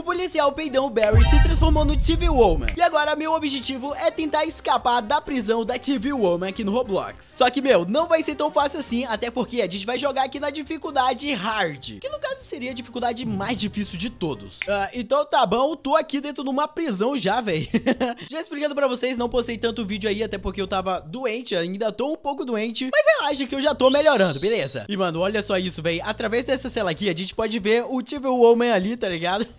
o policial peidão Barry se transformou no TV Woman. E agora meu objetivo é tentar escapar da prisão da TV Woman aqui no Roblox. Só que, meu, não vai ser tão fácil assim, até porque a gente vai jogar aqui na dificuldade Hard. Que no caso seria a dificuldade mais difícil de todos. Uh, então tá bom, tô aqui dentro de uma prisão já, véi. já explicando pra vocês, não postei tanto vídeo aí, até porque eu tava doente, ainda tô um pouco doente. Mas relaxa que eu já tô melhorando, beleza? E, mano, olha só isso, véi. Através dessa cela aqui, a gente pode ver o TV Woman ali, tá ligado?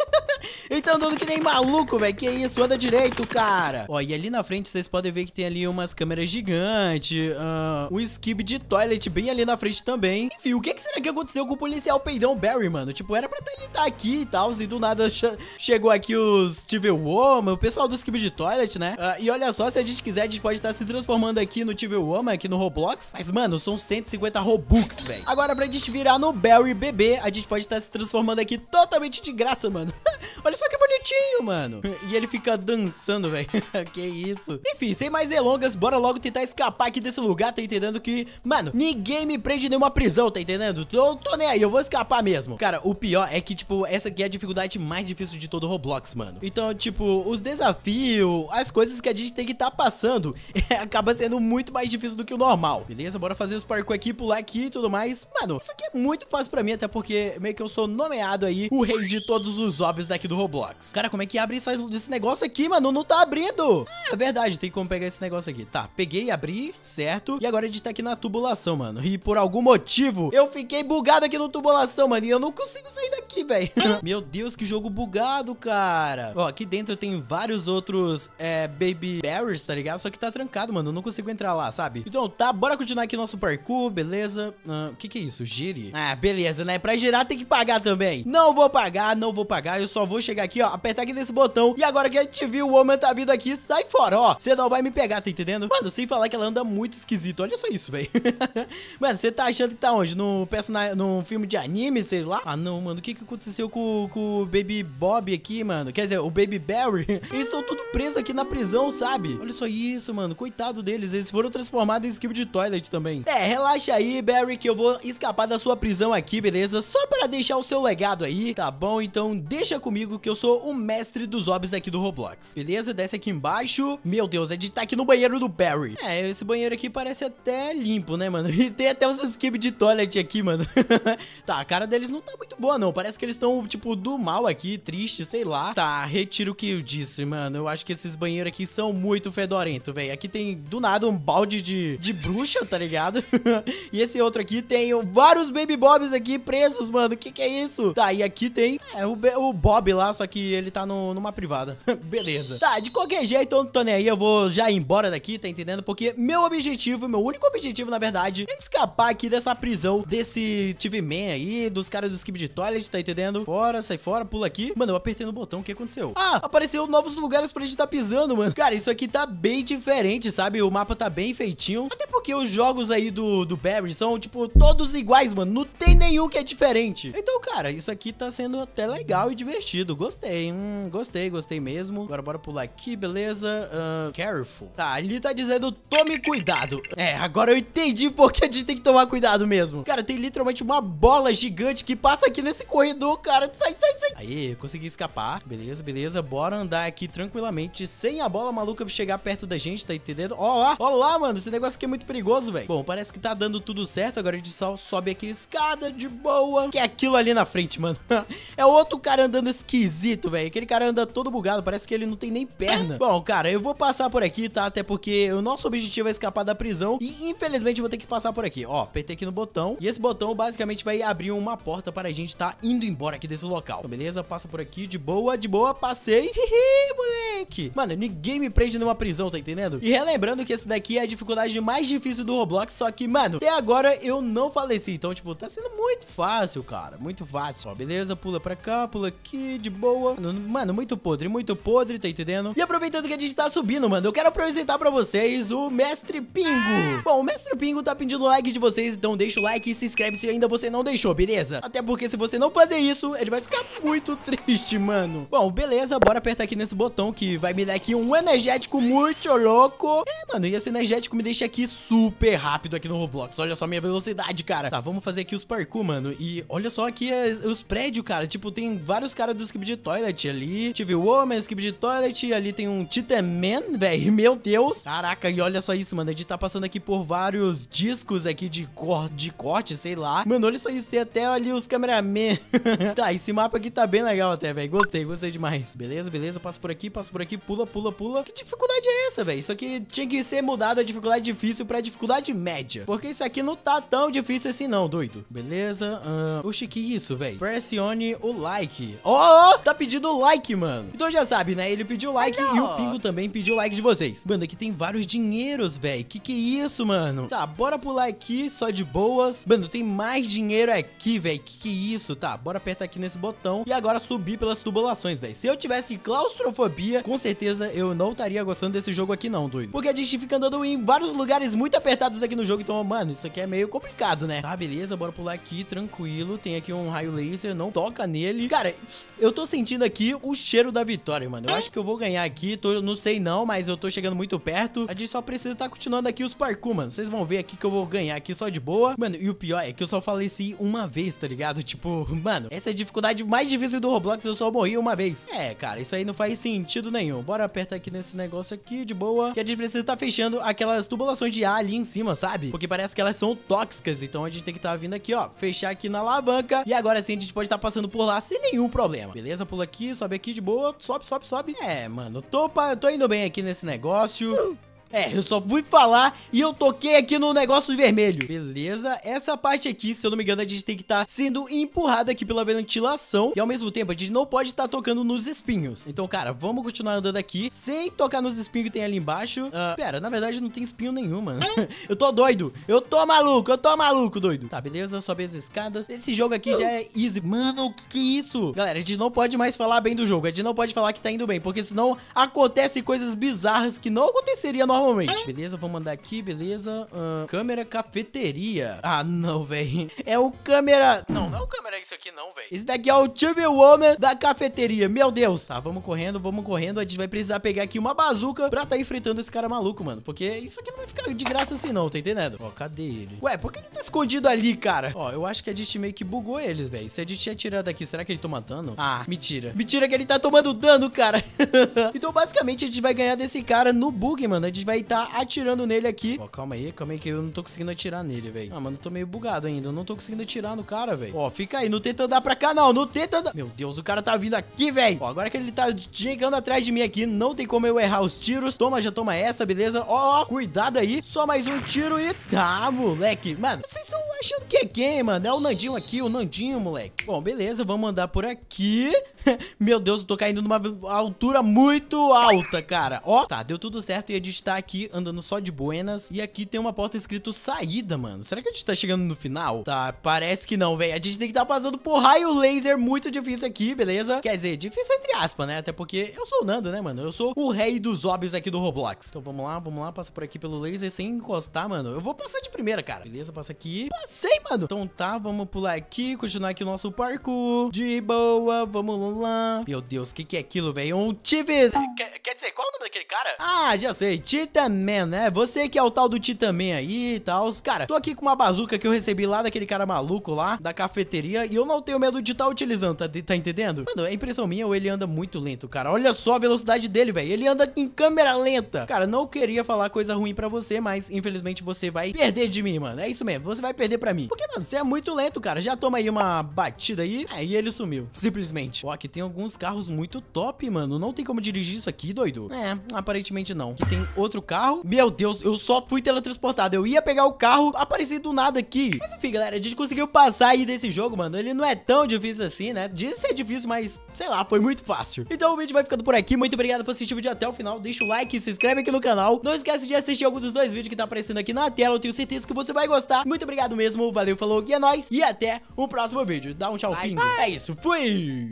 Eles tá andando que nem maluco, velho. Que isso? Anda direito, cara. Ó, e ali na frente vocês podem ver que tem ali umas câmeras gigantes, uh, um skip de toilet bem ali na frente também. Enfim, o que, que será que aconteceu com o policial peidão Barry, mano? Tipo, era pra tá ele estar tá aqui e tal, e do nada chegou aqui os T.V. Woman, o pessoal do skip de toilet, né? Uh, e olha só, se a gente quiser, a gente pode estar tá se transformando aqui no TV Woman, aqui no Roblox. Mas, mano, são 150 Robux, velho. Agora, pra gente virar no Barry bebê, a gente pode estar tá se transformando aqui totalmente de graça, mano. Olha só que bonitinho, mano. E ele fica dançando, velho. que isso. Enfim, sem mais delongas, bora logo tentar escapar aqui desse lugar, tá entendendo que... Mano, ninguém me prende nenhuma prisão, tá entendendo? Tô, tô nem aí, eu vou escapar mesmo. Cara, o pior é que, tipo, essa aqui é a dificuldade mais difícil de todo o Roblox, mano. Então, tipo, os desafios, as coisas que a gente tem que tá passando, acaba sendo muito mais difícil do que o normal. Beleza? Bora fazer os parkour aqui, pular aqui e tudo mais. Mano, isso aqui é muito fácil pra mim, até porque meio que eu sou nomeado aí o rei de todos os obs daqui aqui do Roblox. Cara, como é que abre e sai desse negócio aqui, mano? Não tá abrindo. Ah, é verdade, tem como pegar esse negócio aqui. Tá, peguei, abri, certo. E agora a gente tá aqui na tubulação, mano. E por algum motivo, eu fiquei bugado aqui no tubulação, mano. E eu não consigo sair daqui, velho. Meu Deus, que jogo bugado, cara. Ó, aqui dentro tem vários outros é, Baby Berries, tá ligado? Só que tá trancado, mano. Eu não consigo entrar lá, sabe? Então tá, bora continuar aqui nosso parkour, beleza? Ah, o ah, que que é isso? Gire? Ah, beleza, né? Pra girar tem que pagar também. Não vou pagar, não vou pagar. Eu só vou vou chegar aqui, ó, apertar aqui nesse botão. E agora que a gente viu o homem tá vindo aqui, sai fora, ó. Você não vai me pegar, tá entendendo? Mano, sem falar que ela anda muito esquisito. Olha só isso, velho. mano, você tá achando que tá onde? No, personagem, no filme de anime, sei lá? Ah, não, mano. O que que aconteceu com, com o Baby Bob aqui, mano? Quer dizer, o Baby Barry. Eles estão tudo presos aqui na prisão, sabe? Olha só isso, mano. Coitado deles. Eles foram transformados em skill de toilet também. É, relaxa aí, Barry, que eu vou escapar da sua prisão aqui, beleza? Só para deixar o seu legado aí, tá bom? Então deixa comigo comigo que eu sou o mestre dos hobbies aqui do Roblox. Beleza? Desce aqui embaixo. Meu Deus, é de estar aqui no banheiro do Barry. É, esse banheiro aqui parece até limpo, né, mano? E tem até uns esquema de toilet aqui, mano. tá, a cara deles não tá muito boa, não. Parece que eles estão, tipo, do mal aqui, triste, sei lá. Tá, retiro o que eu disse, mano. Eu acho que esses banheiros aqui são muito fedorento, velho. Aqui tem, do nada, um balde de, de bruxa, tá ligado? e esse outro aqui tem vários baby bobs aqui presos, mano. O que que é isso? Tá, e aqui tem é, o, o bob hobby lá, só que ele tá no, numa privada. Beleza. Tá, de qualquer jeito, eu não tô nem aí, eu vou já ir embora daqui, tá entendendo? Porque meu objetivo, meu único objetivo, na verdade, é escapar aqui dessa prisão desse TV Man aí, dos caras do Skip de Toilet, tá entendendo? Fora, sai fora, pula aqui. Mano, eu apertei no botão, o que aconteceu? Ah, apareceu novos lugares pra gente tá pisando, mano. Cara, isso aqui tá bem diferente, sabe? O mapa tá bem feitinho. Até porque os jogos aí do, do Barry são, tipo, todos iguais, mano. Não tem nenhum que é diferente. Então, cara, isso aqui tá sendo até legal e divertido divertido. Gostei, hein? Hum, gostei, gostei mesmo. Agora bora pular aqui, beleza? Uh, careful. Tá, ele tá dizendo tome cuidado. É, agora eu entendi porque a gente tem que tomar cuidado mesmo. Cara, tem literalmente uma bola gigante que passa aqui nesse corredor, cara. Sai, sai, sai. Aí, consegui escapar. Beleza, beleza. Bora andar aqui tranquilamente sem a bola maluca chegar perto da gente, tá entendendo? Ó lá, ó lá, mano. Esse negócio aqui é muito perigoso, velho. Bom, parece que tá dando tudo certo. Agora a gente só sobe aqui escada de boa. Que é aquilo ali na frente, mano. é outro cara andando esse esquisito, velho. Aquele cara anda todo bugado, parece que ele não tem nem perna. Bom, cara, eu vou passar por aqui, tá? Até porque o nosso objetivo é escapar da prisão e infelizmente vou ter que passar por aqui. Ó, apertei aqui no botão e esse botão basicamente vai abrir uma porta para a gente tá indo embora aqui desse local. Então, beleza? Passa por aqui, de boa, de boa, passei. Hihi, moleque. Mano, ninguém me prende numa prisão, tá entendendo? E relembrando que esse daqui é a dificuldade mais difícil do Roblox, só que, mano, até agora eu não faleci. Então, tipo, tá sendo muito fácil, cara. Muito fácil. Ó, beleza? Pula pra cá, pula aqui de boa. Mano, muito podre, muito podre, tá entendendo? E aproveitando que a gente tá subindo, mano, eu quero apresentar pra vocês o Mestre Pingo. Bom, o Mestre Pingo tá pedindo like de vocês, então deixa o like e se inscreve se ainda você não deixou, beleza? Até porque se você não fazer isso, ele vai ficar muito triste, mano. Bom, beleza, bora apertar aqui nesse botão que vai me dar aqui um energético muito louco. É, mano, e esse energético me deixa aqui super rápido aqui no Roblox. Olha só minha velocidade, cara. Tá, vamos fazer aqui os parkour, mano. E olha só aqui os prédios, cara. Tipo, tem vários caras do Skip de Toilet ali. Tive o Woman, Skip de Toilet. Ali tem um man velho. Meu Deus. Caraca, e olha só isso, mano. A gente tá passando aqui por vários discos aqui de, cor, de corte, sei lá. Mano, olha só isso. Tem até ali os cameramen tá, esse mapa aqui tá bem legal até, velho. Gostei, gostei demais. Beleza, beleza. Passa por aqui, passa por aqui. Pula, pula, pula. Que dificuldade é essa, velho? Isso aqui tinha que ser mudado a dificuldade difícil pra dificuldade média. Porque isso aqui não tá tão difícil assim não, doido. Beleza. Uh, oxe, que isso, velho? Pressione o like. Ó, oh, tá pedindo like, mano. Então já sabe, né? Ele pediu like Hello. e o Pingo também pediu like de vocês. Mano, aqui tem vários dinheiros, velho. Que que é isso, mano? Tá, bora pular aqui, só de boas. Mano, tem mais dinheiro aqui, velho. Que que é isso? Tá, bora apertar aqui nesse botão e agora subir pelas tubulações, velho. Se eu tivesse claustrofobia, com certeza eu não estaria gostando desse jogo aqui não, doido. Porque a gente fica andando em vários lugares muito apertados aqui no jogo, então, mano, isso aqui é meio complicado, né? Tá, beleza, bora pular aqui, tranquilo. Tem aqui um raio laser, não toca nele. Cara, eu tô sentindo aqui o cheiro da vitória, mano. Eu acho que eu vou ganhar aqui. Tô, não sei não, mas eu tô chegando muito perto. A gente só precisa estar tá continuando aqui os parkour, mano. Vocês vão ver aqui que eu vou ganhar aqui só de boa. Mano, e o pior é que eu só faleci uma vez, tá ligado? Tipo, mano, essa é a dificuldade mais difícil do Roblox. Eu só morri uma vez. É, cara, isso aí não faz sentido nenhum. Bora apertar aqui nesse negócio aqui, de boa. Que a gente precisa estar tá fechando aquelas tubulações de ar ali em cima, sabe? Porque parece que elas são tóxicas. Então a gente tem que estar tá vindo aqui, ó. Fechar aqui na alavanca. E agora sim a gente pode estar tá passando por lá sem nenhum problema problema. Beleza? Pula aqui, sobe aqui de boa. Sobe, sobe, sobe. É, mano, tô, tô indo bem aqui nesse negócio. É, eu só fui falar e eu toquei aqui no negócio vermelho. Beleza, essa parte aqui, se eu não me engano, a gente tem que estar tá sendo empurrada aqui pela ventilação. E ao mesmo tempo, a gente não pode estar tá tocando nos espinhos. Então, cara, vamos continuar andando aqui sem tocar nos espinhos que tem ali embaixo. Uh, pera, na verdade não tem espinho nenhum, mano. eu tô doido. Eu tô maluco, eu tô maluco, doido. Tá, beleza, sobe as escadas. Esse jogo aqui já é easy. Mano, o que, que é isso? Galera, a gente não pode mais falar bem do jogo. A gente não pode falar que tá indo bem, porque senão acontecem coisas bizarras que não aconteceria normalmente Homemade. Beleza, vou mandar aqui, beleza. Uh, câmera cafeteria. Ah, não, velho. É o câmera... Não, não é o câmera isso aqui não, velho. Esse daqui é o TV Woman da cafeteria. Meu Deus. Tá, vamos correndo, vamos correndo. A gente vai precisar pegar aqui uma bazuca pra tá enfrentando esse cara maluco, mano. Porque isso aqui não vai ficar de graça assim não, tá entendendo? Ó, cadê ele? Ué, por que ele tá escondido ali, cara? Ó, eu acho que a gente meio que bugou eles, velho. Se a gente atirar daqui, será que ele toma tá dano? Ah, mentira. Mentira que ele tá tomando dano, cara. então, basicamente, a gente vai ganhar desse cara no bug, mano. A gente vai vai estar tá atirando nele aqui. Ó, calma aí, calma aí que eu não tô conseguindo atirar nele, velho. Ah, mano, eu tô meio bugado ainda. Eu não tô conseguindo atirar no cara, velho. Ó, fica aí. Não tenta andar pra cá, não. Não tenta andar. Meu Deus, o cara tá vindo aqui, velho. Ó, agora que ele tá chegando atrás de mim aqui, não tem como eu errar os tiros. Toma, já toma essa, beleza? Ó, ó, cuidado aí. Só mais um tiro e tá, moleque. Mano, vocês estão achando que é quem, mano? É o Nandinho aqui, o Nandinho, moleque. Bom, beleza, vamos andar por aqui. Meu Deus, eu tô caindo numa altura muito alta, cara. Ó, tá, deu tudo certo e editar aqui andando só de buenas. E aqui tem uma porta escrito saída, mano. Será que a gente tá chegando no final? Tá, parece que não, velho. A gente tem que tá passando por raio laser muito difícil aqui, beleza? Quer dizer, difícil entre aspas, né? Até porque eu sou o Nando, né, mano? Eu sou o rei dos hobbies aqui do Roblox. Então vamos lá, vamos lá. Passa por aqui pelo laser sem encostar, mano. Eu vou passar de primeira, cara. Beleza, passa aqui. Passei, mano. Então tá, vamos pular aqui, continuar aqui o nosso parkour. De boa, vamos lá. Meu Deus, o que, que é aquilo, velho? É um tive... Quer, quer dizer, qual é o nome daquele cara? Ah, já sei. Tit também né? Você que é o tal do também aí e tal. Cara, tô aqui com uma bazuca que eu recebi lá daquele cara maluco lá, da cafeteria, e eu não tenho medo de estar tá utilizando, tá, tá entendendo? Mano, é impressão minha ou ele anda muito lento, cara. Olha só a velocidade dele, velho. Ele anda em câmera lenta. Cara, não queria falar coisa ruim pra você, mas infelizmente você vai perder de mim, mano. É isso mesmo, você vai perder pra mim. Porque, mano, você é muito lento, cara. Já toma aí uma batida aí, aí ele sumiu, simplesmente. Ó, aqui tem alguns carros muito top, mano. Não tem como dirigir isso aqui, doido. É, aparentemente não. Aqui tem outro outro carro. Meu Deus, eu só fui teletransportado. Eu ia pegar o carro, apareci do nada aqui. Mas enfim, galera, a gente conseguiu passar aí desse jogo, mano. Ele não é tão difícil assim, né? Diz ser difícil, mas sei lá, foi muito fácil. Então o vídeo vai ficando por aqui. Muito obrigado por assistir o vídeo até o final. Deixa o like, se inscreve aqui no canal. Não esquece de assistir algum dos dois vídeos que tá aparecendo aqui na tela. Eu tenho certeza que você vai gostar. Muito obrigado mesmo. Valeu, falou, que é nóis. E até o próximo vídeo. Dá um tchau, pingo. É isso, fui!